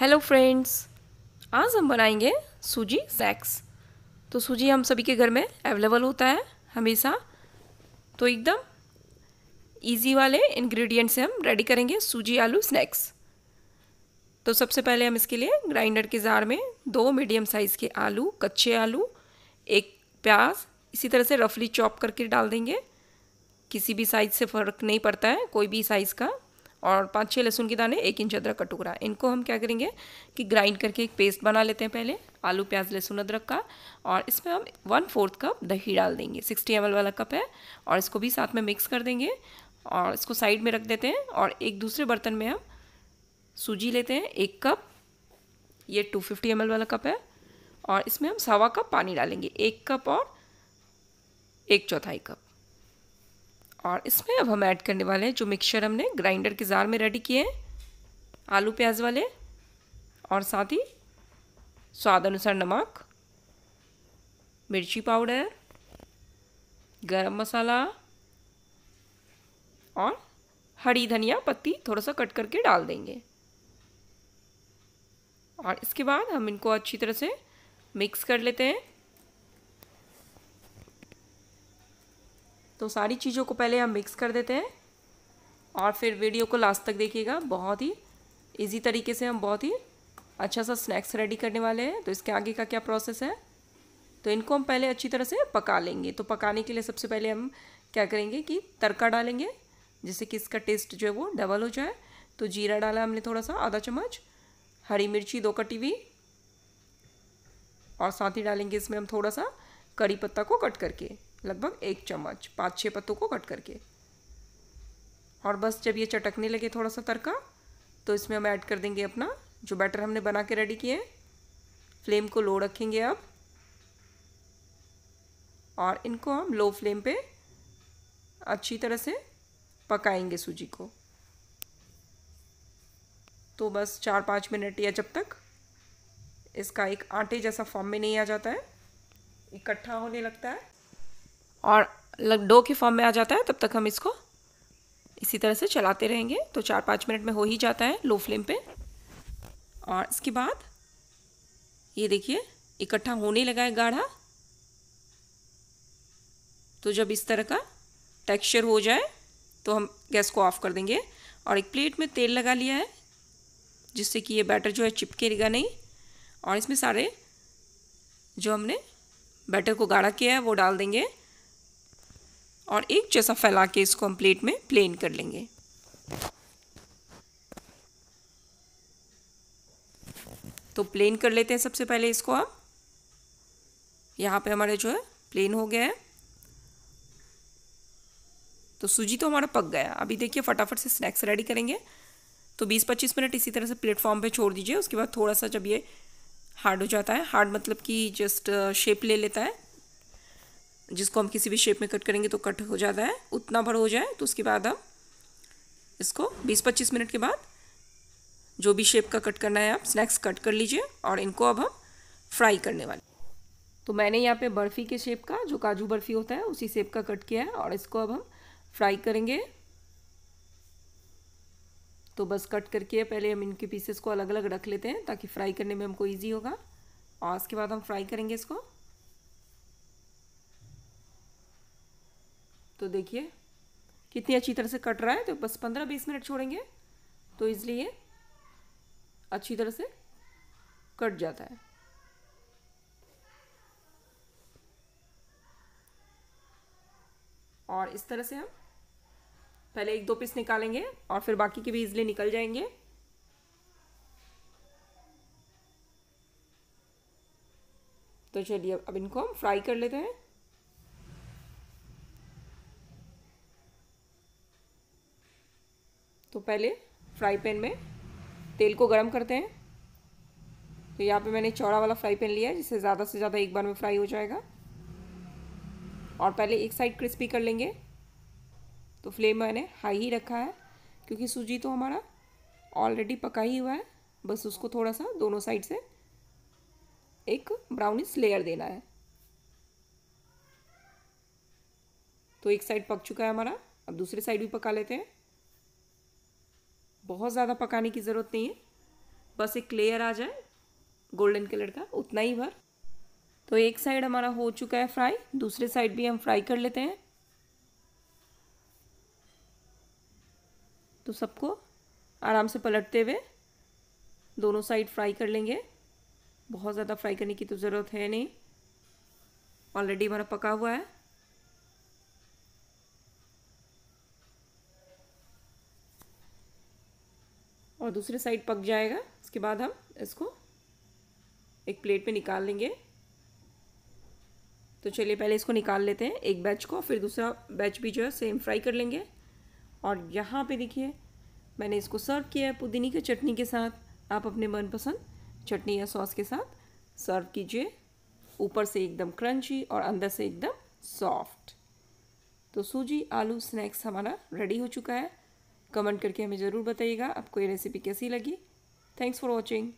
hello friends आज हम बनाएंगे सूजी सैक्स तो सूजी हम सभी के घर में अवेलेबल होता है हमेशा तो एकदम इजी वाले इंग्रेडिएंट्स से हम रेडी करेंगे सूजी आलू स्नैक्स तो सबसे पहले हम इसके लिए ग्राइंडर के जार में दो मीडियम साइज़ के आलू कच्चे आलू एक प्याज इसी तरह से रफली चॉप करके डाल देंगे किसी भी साइज़ से फ़र्क नहीं पड़ता है कोई भी साइज़ का और पाँच छः लहसुन के दाने एक इंच अदरक का टुकड़ा इनको हम क्या करेंगे कि ग्राइंड करके एक पेस्ट बना लेते हैं पहले आलू प्याज लहसुन अदरक का और इसमें हम वन फोर्थ कप दही डाल देंगे सिक्सटी एम वाला कप है और इसको भी साथ में मिक्स कर देंगे और इसको साइड में रख देते हैं और एक दूसरे बर्तन में हम सूजी लेते हैं एक कप ये टू फिफ्टी एम वाला कप है और इसमें हम सवा कप पानी डालेंगे एक कप और एक चौथाई कप और इसमें अब हम ऐड करने वाले हैं जो मिक्सचर हमने ग्राइंडर के जार में रेडी किए हैं आलू प्याज वाले और साथ ही स्वाद अनुसार नमक मिर्ची पाउडर गरम मसाला और हरी धनिया पत्ती थोड़ा सा कट करके डाल देंगे और इसके बाद हम इनको अच्छी तरह से मिक्स कर लेते हैं तो सारी चीज़ों को पहले हम मिक्स कर देते हैं और फिर वीडियो को लास्ट तक देखिएगा बहुत ही इजी तरीके से हम बहुत ही अच्छा सा स्नैक्स रेडी करने वाले हैं तो इसके आगे का क्या प्रोसेस है तो इनको हम पहले अच्छी तरह से पका लेंगे तो पकाने के लिए सबसे पहले हम क्या करेंगे कि तड़का डालेंगे जिससे कि इसका टेस्ट जो है वो डबल हो जाए तो जीरा डाला हमने थोड़ा सा आधा चम्मच हरी मिर्ची दो कटी हुई और साथ ही डालेंगे इसमें हम थोड़ा सा करी पत्ता को कट करके लगभग एक चम्मच पाँच छः पत्तों को कट करके और बस जब ये चटकने लगे थोड़ा सा तड़का तो इसमें हम ऐड कर देंगे अपना जो बैटर हमने बना के रेडी किए हैं फ्लेम को लो रखेंगे अब और इनको हम लो फ्लेम पे अच्छी तरह से पकाएंगे सूजी को तो बस चार पाँच मिनट या जब तक इसका एक आटे जैसा फॉर्म में नहीं आ जाता है इकट्ठा होने लगता है और डो के फॉर्म में आ जाता है तब तक हम इसको इसी तरह से चलाते रहेंगे तो चार पाँच मिनट में हो ही जाता है लो फ्लेम पे और इसके बाद ये देखिए इकट्ठा होने लगा है गाढ़ा तो जब इस तरह का टेक्सचर हो जाए तो हम गैस को ऑफ़ कर देंगे और एक प्लेट में तेल लगा लिया है जिससे कि ये बैटर जो है चिपकेगा नहीं और इसमें सारे जो हमने बैटर को गाढ़ा किया है वो डाल देंगे और एक जैसा फैला के इसको हम प्लेट में प्लेन कर लेंगे तो प्लेन कर लेते हैं सबसे पहले इसको आप यहाँ पे हमारे जो है प्लेन हो गया है तो सूजी तो हमारा पक गया अभी देखिए फटाफट से स्नैक्स रेडी करेंगे तो 20-25 मिनट इसी तरह से प्लेटफॉर्म पे छोड़ दीजिए उसके बाद थोड़ा सा जब ये हार्ड हो जाता है हार्ड मतलब कि जस्ट शेप uh, ले लेता है जिसको हम किसी भी शेप में कट करेंगे तो कट हो जाता है उतना भर हो जाए तो उसके बाद हम इसको 20-25 मिनट के बाद जो भी शेप का कट करना है आप स्नैक्स कट कर लीजिए और इनको अब हम फ्राई करने वाले तो मैंने यहाँ पे बर्फ़ी के शेप का जो काजू बर्फ़ी होता है उसी शेप का कट किया है और इसको अब हम फ्राई करेंगे तो बस कट करके पहले हम इनके पीसेस को अलग अलग रख लेते हैं ताकि फ्राई करने में हमको ईजी होगा और उसके बाद हम फ्राई करेंगे इसको तो देखिए कितनी अच्छी तरह से कट रहा है तो बस पंद्रह बीस मिनट छोड़ेंगे तो इसलिए अच्छी तरह से कट जाता है और इस तरह से हम पहले एक दो पीस निकालेंगे और फिर बाकी के भी इजली निकल जाएंगे तो चलिए अब इनको हम फ्राई कर लेते हैं तो पहले फ्राई पैन में तेल को गर्म करते हैं तो यहाँ पे मैंने चौड़ा वाला फ्राई पैन लिया है जिससे ज़्यादा से ज़्यादा एक बार में फ्राई हो जाएगा और पहले एक साइड क्रिस्पी कर लेंगे तो फ्लेम मैंने हाई ही रखा है क्योंकि सूजी तो हमारा ऑलरेडी पका ही हुआ है बस उसको थोड़ा सा दोनों साइड से एक ब्राउनिश लेयर देना है तो एक साइड पक चुका है हमारा अब दूसरी साइड भी पका लेते हैं बहुत ज़्यादा पकाने की ज़रूरत नहीं है बस एक लेयर आ जाए गोल्डन कलर का उतना ही भर तो एक साइड हमारा हो चुका है फ्राई दूसरे साइड भी हम फ्राई कर लेते हैं तो सबको आराम से पलटते हुए दोनों साइड फ्राई कर लेंगे बहुत ज़्यादा फ्राई करने की तो ज़रूरत है नहीं ऑलरेडी हमारा पका हुआ है और दूसरे साइड पक जाएगा उसके बाद हम इसको एक प्लेट में निकाल लेंगे तो चलिए पहले इसको निकाल लेते हैं एक बैच को फिर दूसरा बैच भी जो है सेम फ्राई कर लेंगे और यहाँ पे देखिए मैंने इसको सर्व किया है पुदीनी की चटनी के साथ आप अपने मनपसंद चटनी या सॉस के साथ सर्व कीजिए ऊपर से एकदम क्रंची और अंदर से एकदम सॉफ्ट तो सूजी आलू स्नैक्स हमारा रेडी हो चुका है कमेंट करके हमें ज़रूर बताइएगा आपको ये रेसिपी कैसी लगी थैंक्स फॉर वॉचिंग